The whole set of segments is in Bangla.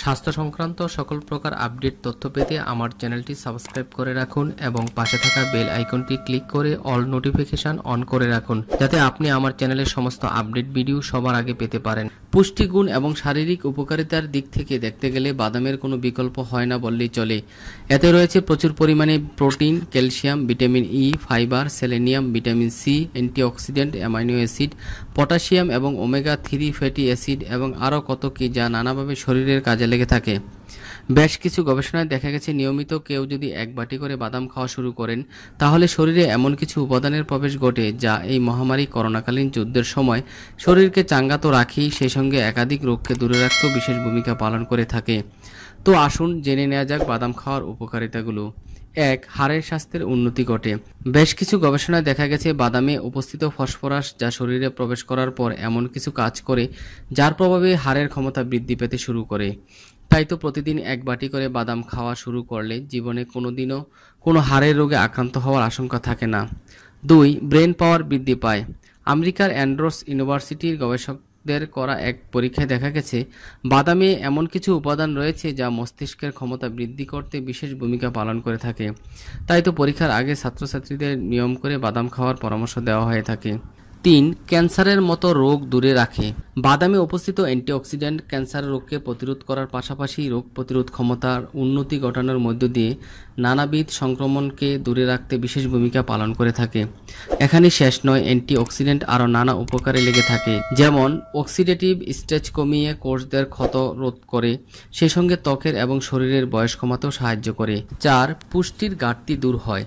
স্বাস্থ্য সংক্রান্ত সকল প্রকার আপডেট তথ্য পেতে আমার চ্যানেলটি সাবস্ক্রাইব করে রাখুন এবং পাশে থাকা বেল আইকনটি ক্লিক করে অল নোটিফিকেশান অন করে রাখুন যাতে আপনি আমার চ্যানেলের সমস্ত আপডেট ভিডিও সবার আগে পেতে পারেন পুষ্টিগুণ এবং শারীরিক উপকারিতার দিক থেকে দেখতে গেলে বাদামের কোনো বিকল্প হয় না বললেই চলে এতে রয়েছে প্রচুর পরিমাণে protein calcium vitamin E e, fibre selenium vitamin C antioxidant amino acid potassium এবং ওমেগা থ্রি ফ্যাটি অ্যাসিড এবং আরও কত কী যা নানাভাবে শরীরের কাজে কাজে লেগে থাকে বেশ কিছু গবেষণায় দেখা গেছে নিয়মিত কেউ যদি এক বাটি করে বাদাম খাওয়া শুরু করেন তাহলে শরীরে এমন কিছু উপাদানের প্রবেশ ঘটে যা এই মহামারী করোনাকালীন যুদ্ধের সময় শরীরকে চাঙ্গা তো রাখি সেই সঙ্গে একাধিক রোগকে দূরে রাখতেও বিশেষ ভূমিকা পালন করে থাকে তো আসুন জেনে নেওয়া যাক বাদাম খাওয়ার উপকারিতাগুলো এক হাড়ের স্বাস্থ্যের উন্নতি ঘটে বেশ কিছু গবেষণায় দেখা গেছে বাদামে উপস্থিত ফসফরাস যা শরীরে প্রবেশ করার পর এমন কিছু কাজ করে যার প্রভাবে হাড়ের ক্ষমতা বৃদ্ধি পেতে শুরু করে তাই তো প্রতিদিন এক বাটি করে বাদাম খাওয়া শুরু করলে জীবনে কোনো দিনও কোনো হাড়ের রোগে আক্রান্ত হওয়ার আশঙ্কা থাকে না দুই ব্রেন পাওয়ার বৃদ্ধি পায় আমেরিকার অ্যান্ড্রোস ইউনিভার্সিটির গবেষক দের করা এক পরীক্ষায় দেখা গেছে বাদামে এমন কিছু উপাদান রয়েছে যা মস্তিষ্কের ক্ষমতা বৃদ্ধি করতে বিশেষ ভূমিকা পালন করে থাকে তাই তো পরীক্ষার আগে ছাত্রছাত্রীদের নিয়ম করে বাদাম খাওয়ার পরামর্শ দেওয়া হয়ে থাকে তিন ক্যান্সারের মতো রোগ দূরে রাখে বাদামে উপস্থিত অ্যান্টিঅক্সিডেন্ট ক্যান্সার রোগকে প্রতিরোধ করার পাশাপাশি রোগ প্রতিরোধ ক্ষমতার উন্নতি ঘটানোর মধ্য দিয়ে নানাবিধ সংক্রমণকে দূরে রাখতে বিশেষ ভূমিকা পালন করে থাকে এখানে শেষ নয় অ্যান্টিঅক্সিডেন্ট আরও নানা উপকারে লেগে থাকে যেমন অক্সিডেটিভ স্ট্রেচ কমিয়ে কোষদের ক্ষত রোধ করে সেই সঙ্গে ত্বকের এবং শরীরের বয়স কমাতেও সাহায্য করে চার পুষ্টির ঘাটতি দূর হয়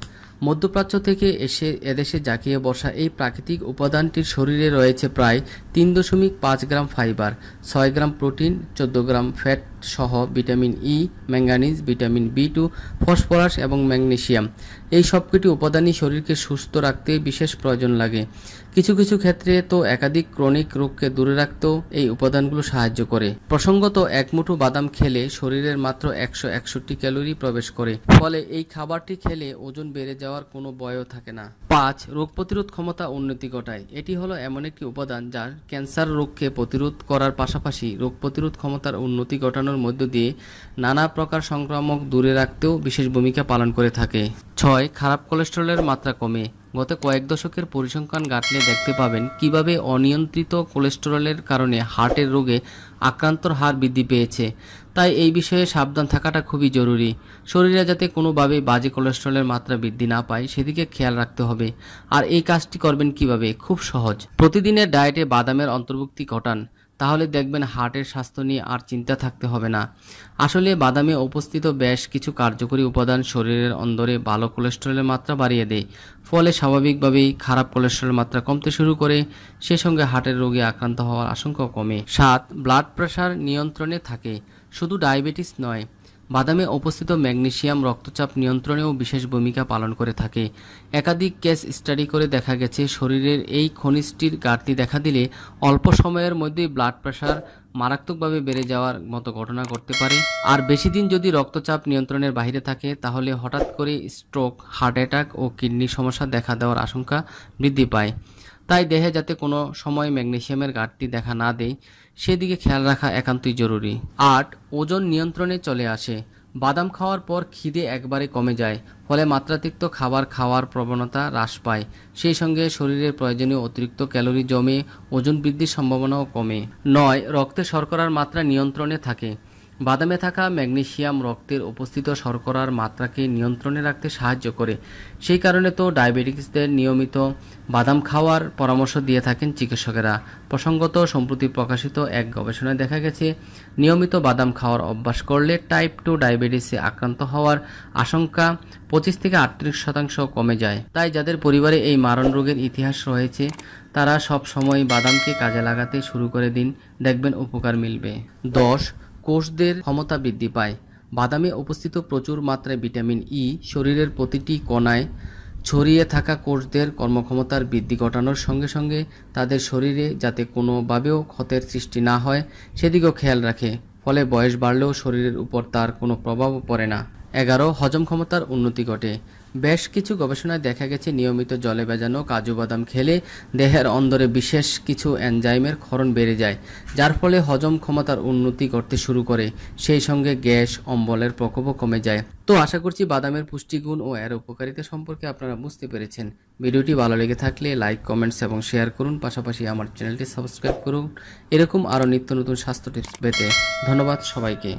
মধ্যপ্রাচ্য থেকে এসে এদেশে জাকিয়ে বসা এই প্রাকৃতিক উপাদানটির শরীরে রয়েছে প্রায় তিন দশমিক পাঁচ গ্রাম ফাইবার ছয় গ্রাম প্রোটিন চোদ্দ গ্রাম ফ্যাট সহ vitamin E e, manganese vitamin B two phosphorus এবং ম্যাগনেশিয়াম এই সবকটি উপাদানই শরীরকে সুস্থ রাখতে বিশেষ প্রয়োজন লাগে কিছু কিছু ক্ষেত্রে তো একাধিক ক্রনিক রোগকে দূরে রাখতেও এই উপাদানগুলো সাহায্য করে প্রসঙ্গত এক মুঠো বাদাম খেলে শরীরের মাত্র একশো একষট্টি ক্যালোরি প্রবেশ করে ফলে এই খাবারটি খেলে ওজন বেড়ে যাওয়ার কোনো ভয়ও থাকে না পাঁচ রোগ প্রতিরোধ ক্ষমতা উন্নতি ঘটায় এটি হলো এমন একটি উপাদান যার ক্যান্সার রোগকে প্রতিরোধ করার পাশাপাশি রোগ প্রতিরোধ ক্ষমতার উন্নতি ঘটানোর ঘটানোর মধ্য দিয়ে নানা প্রকার সংক্রামক দূরে রাখতেও বিশেষ ভূমিকা পালন করে থাকে ছয় খারাপ কোলেস্টেরলের মাত্রা কমে গত কয়েক দশকের পরিসংখ্যান গাঁটলে দেখতে পাবেন কিভাবে অনিয়ন্ত্রিত কোলেস্টেরলের কারণে হার্টের রোগে আক্রান্তর হার বৃদ্ধি পেয়েছে তাই এই বিষয়ে সাবধান থাকাটা খুবই জরুরি শরীরে যাতে কোনোভাবে বাজে কোলেস্টেরলের মাত্রা বৃদ্ধি না পায় সেদিকে খেয়াল রাখতে হবে আর এই কাজটি করবেন কিভাবে খুব সহজ প্রতিদিনের ডায়েটে বাদামের অন্তর্ভুক্তি ঘটান তাহলে দেখবেন হার্টের স্বাস্থ্য নিয়ে আর চিন্তা থাকতে হবে না আসলে বাদামে উপস্থিত বেশ কিছু কার্যকরী উপাদান শরীরের অন্দরে ভালো কোলেস্ট্রলের মাত্রা বাড়িয়ে দেয় ফলে স্বাভাবিকভাবেই খারাপ কোলেস্ট্রলের মাত্রা কমতে শুরু করে সে সঙ্গে হার্টের রোগে আক্রান্ত হওয়ার আশঙ্কা কমে সাত ব্লাড প্রেশার নিয়ন্ত্রণে থাকে শুধু ডায়াবেটিস নয় বাদামে অবস্থিত ম্যাগনেশিয়াম রক্তচাপ নিয়ন্ত্রণেও বিশেষ ভূমিকা পালন করে থাকে একাধিক কেস স্টাডি করে দেখা গেছে শরীরের এই খনিজটির ঘাটতি দেখা দিলে অল্প সময়ের মধ্যেই ব্লাড প্রেশার মারাত্মকভাবে বেড়ে যাওয়ার মতো ঘটনা ঘটতে পারে আর বেশি দিন যদি রক্তচাপ নিয়ন্ত্রণের বাইরে থাকে তাহলে হঠাৎ করে স্ট্রোক হার্ট অ্যাটাক ও কিডনি সমস্যা দেখা দেওয়ার আশঙ্কা বৃদ্ধি পায় তাই দেহে যাতে কোনো সময় ম্যাগনেশিয়ামের ঘাটতি দেখা না দেয় সেদিকে খেয়াল রাখা একান্তই জরুরি আট ওজন নিয়ন্ত্রণে চলে আসে বাদাম খাওয়ার পর খিদে একবারে কমে যায় ফলে মাত্রাতিক্ত খাবার খাওয়ার প্রবণতা হ্রাস পায় সেই সঙ্গে শরীরের প্রয়োজনীয় অতিরিক্ত ক্যালোরি জমে ওজন বৃদ্ধির সম্ভাবনাও কমে নয় রক্তে শর্করার মাত্রা নিয়ন্ত্রণে থাকে বাদামে থাকা ম্যাগনেশিয়াম রক্তের উপস্থিত শর্করার মাত্রাকে নিয়ন্ত্রণে রাখতে সাহায্য করে সেই কারণে তো ডায়াবেটিক্সদের নিয়মিত বাদাম খাওয়ার পরামর্শ দিয়ে থাকেন চিকিৎসকেরা প্রসঙ্গত সম্প্রতি প্রকাশিত এক গবেষণায় দেখা গেছে নিয়মিত বাদাম খাওয়ার অভ্যাস করলে টাইপ টু ডায়াবেটিসে আক্রান্ত হওয়ার আশঙ্কা পঁচিশ থেকে আটত্রিশ শতাংশ কমে যায় তাই যাদের পরিবারে এই মারণ রোগের ইতিহাস রয়েছে তারা সব সময় বাদামকে কাজে লাগাতে শুরু করে দিন দেখবেন উপকার মিলবে দশ কোষদের ক্ষমতা বৃদ্ধি পায় বাদামে উপস্থিত প্রচুর মাত্রায় ভিটামিন ই e শরীরের প্রতিটি কণায় ছড়িয়ে থাকা কোষদের কর্মক্ষমতার বৃদ্ধি ঘটানোর সঙ্গে সঙ্গে তাদের শরীরে যাতে কোনোভাবেও ক্ষতের সৃষ্টি না হয় সেদিকেও খেয়াল রাখে ফলে বয়স বাড়লেও শরীরের উপর তার কোনো প্রভাবও পড়ে না এগারো হজম ক্ষমতার উন্নতি ঘটে বেশ কিছু গবেষণায় দেখা গেছে নিয়মিত জলে বেজানো কাজু বাদাম খেলে দেহের অন্দরে বিশেষ কিছু এনজাইমের ক্ষরণ বেড়ে যায় যার ফলে হজম ক্ষমতার উন্নতি করতে শুরু করে সেই সঙ্গে গ্যাস অম্বলের প্রকোপও কমে যায় তো আশা করছি বাদামের পুষ্টিগুণ ও এর উপকারিতা সম্পর্কে আপনারা বুঝতে পেরেছেন ভিডিওটি ভালো লেগে থাকলে লাইক কমেন্টস এবং শেয়ার করুন পাশাপাশি আমার চ্যানেলটি সাবস্ক্রাইব করুন এরকম আরও নিত্য নতুন স্বাস্থ্য টিপস পেতে ধন্যবাদ সবাইকে